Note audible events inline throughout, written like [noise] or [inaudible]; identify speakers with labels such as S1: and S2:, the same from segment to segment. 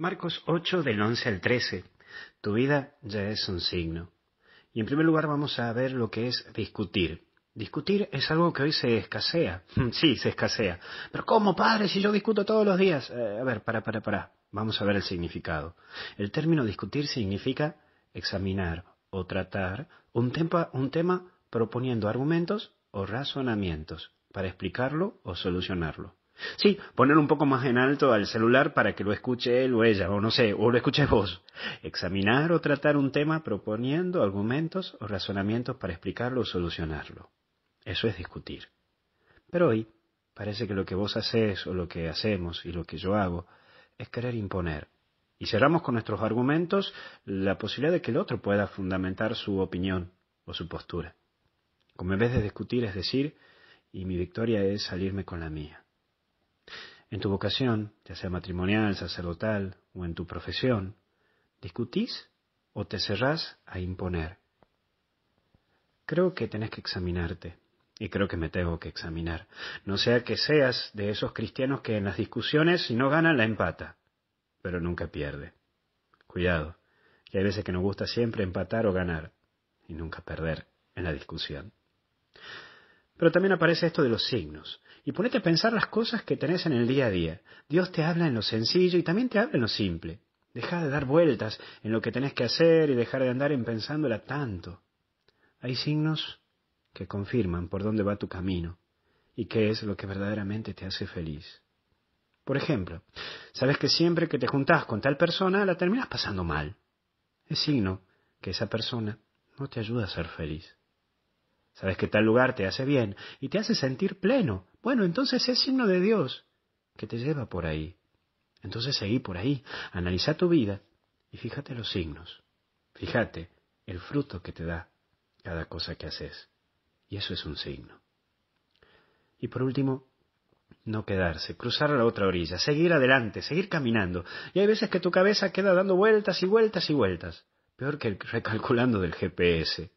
S1: Marcos 8 del 11 al 13. Tu vida ya es un signo. Y en primer lugar vamos a ver lo que es discutir. Discutir es algo que hoy se escasea. [laughs] sí, se escasea. Pero ¿cómo, padre, si yo discuto todos los días? Eh, a ver, para, para, para. Vamos a ver el significado. El término discutir significa examinar o tratar un tema proponiendo argumentos o razonamientos para explicarlo o solucionarlo. Sí, poner un poco más en alto al celular para que lo escuche él o ella, o no sé, o lo escuche vos. Examinar o tratar un tema proponiendo argumentos o razonamientos para explicarlo o solucionarlo. Eso es discutir. Pero hoy parece que lo que vos haces o lo que hacemos y lo que yo hago es querer imponer. Y cerramos con nuestros argumentos la posibilidad de que el otro pueda fundamentar su opinión o su postura. Como en vez de discutir es decir, y mi victoria es salirme con la mía. En tu vocación, ya sea matrimonial, sacerdotal o en tu profesión, ¿discutís o te cerrás a imponer? Creo que tenés que examinarte y creo que me tengo que examinar. No sea que seas de esos cristianos que en las discusiones si no ganan la empata, pero nunca pierde. Cuidado, que hay veces que nos gusta siempre empatar o ganar y nunca perder en la discusión. Pero también aparece esto de los signos. Y ponete a pensar las cosas que tenés en el día a día. Dios te habla en lo sencillo y también te habla en lo simple. Deja de dar vueltas en lo que tenés que hacer y dejar de andar en pensándola tanto. Hay signos que confirman por dónde va tu camino y qué es lo que verdaderamente te hace feliz. Por ejemplo, sabes que siempre que te juntás con tal persona la terminas pasando mal. Es signo que esa persona no te ayuda a ser feliz. Sabes que tal lugar te hace bien y te hace sentir pleno. Bueno, entonces es signo de Dios que te lleva por ahí. Entonces seguí por ahí, analiza tu vida y fíjate los signos. Fíjate el fruto que te da cada cosa que haces. Y eso es un signo. Y por último, no quedarse, cruzar a la otra orilla, seguir adelante, seguir caminando. Y hay veces que tu cabeza queda dando vueltas y vueltas y vueltas. Peor que recalculando del GPS.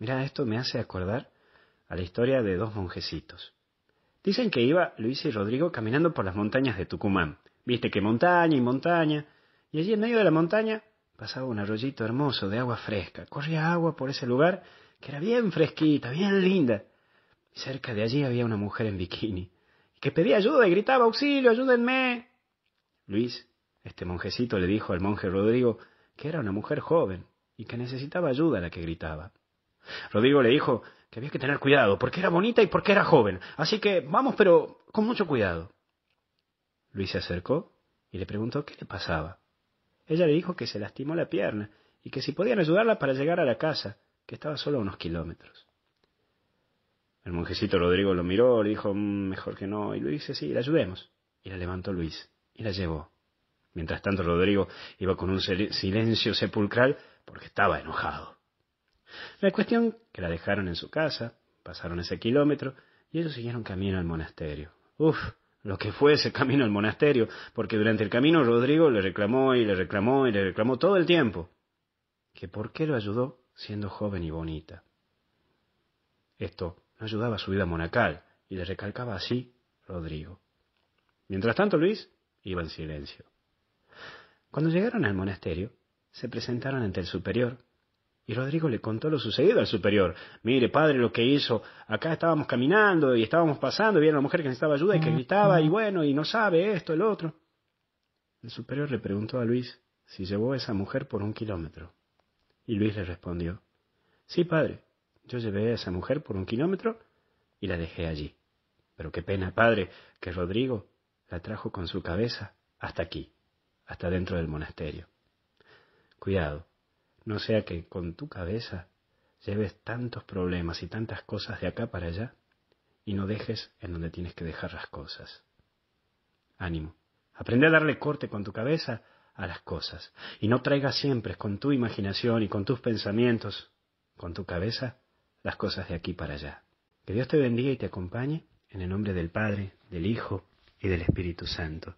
S1: Mira, esto me hace acordar a la historia de dos monjecitos. Dicen que iba Luis y Rodrigo caminando por las montañas de Tucumán. Viste que montaña y montaña, y allí en medio de la montaña pasaba un arroyito hermoso de agua fresca. Corría agua por ese lugar que era bien fresquita, bien linda. Y cerca de allí había una mujer en bikini, que pedía ayuda y gritaba auxilio, ayúdenme. Luis, este monjecito le dijo al monje Rodrigo que era una mujer joven y que necesitaba ayuda a la que gritaba. Rodrigo le dijo que había que tener cuidado, porque era bonita y porque era joven. Así que vamos, pero con mucho cuidado. Luis se acercó y le preguntó qué le pasaba. Ella le dijo que se lastimó la pierna y que si podían ayudarla para llegar a la casa, que estaba solo a unos kilómetros. El monjecito Rodrigo lo miró, le dijo mm, mejor que no, y Luis dice sí, la ayudemos. Y la levantó Luis y la llevó. Mientras tanto Rodrigo iba con un silencio sepulcral porque estaba enojado. La cuestión que la dejaron en su casa, pasaron ese kilómetro y ellos siguieron camino al monasterio. Uf, lo que fue ese camino al monasterio, porque durante el camino Rodrigo le reclamó y le reclamó y le reclamó todo el tiempo, que por qué lo ayudó siendo joven y bonita. Esto no ayudaba a su vida monacal y le recalcaba así Rodrigo. Mientras tanto Luis iba en silencio. Cuando llegaron al monasterio, se presentaron ante el superior y Rodrigo le contó lo sucedido al superior. Mire, padre, lo que hizo. Acá estábamos caminando y estábamos pasando, y a una mujer que necesitaba ayuda y que gritaba, y bueno, y no sabe esto, el otro. El superior le preguntó a Luis si llevó a esa mujer por un kilómetro. Y Luis le respondió, Sí, padre, yo llevé a esa mujer por un kilómetro y la dejé allí. Pero qué pena, padre, que Rodrigo la trajo con su cabeza hasta aquí, hasta dentro del monasterio. Cuidado, no sea que con tu cabeza lleves tantos problemas y tantas cosas de acá para allá y no dejes en donde tienes que dejar las cosas. Ánimo. Aprende a darle corte con tu cabeza a las cosas y no traigas siempre con tu imaginación y con tus pensamientos, con tu cabeza, las cosas de aquí para allá. Que Dios te bendiga y te acompañe en el nombre del Padre, del Hijo y del Espíritu Santo.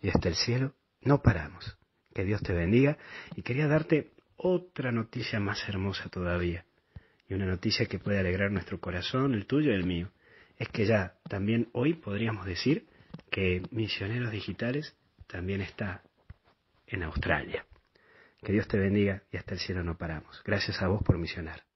S1: y hasta el cielo, no paramos. Que Dios te bendiga y quería darte otra noticia más hermosa todavía y una noticia que puede alegrar nuestro corazón, el tuyo y el mío, es que ya también hoy podríamos decir que Misioneros Digitales también está en Australia. Que Dios te bendiga y hasta el cielo no paramos. Gracias a vos por misionar.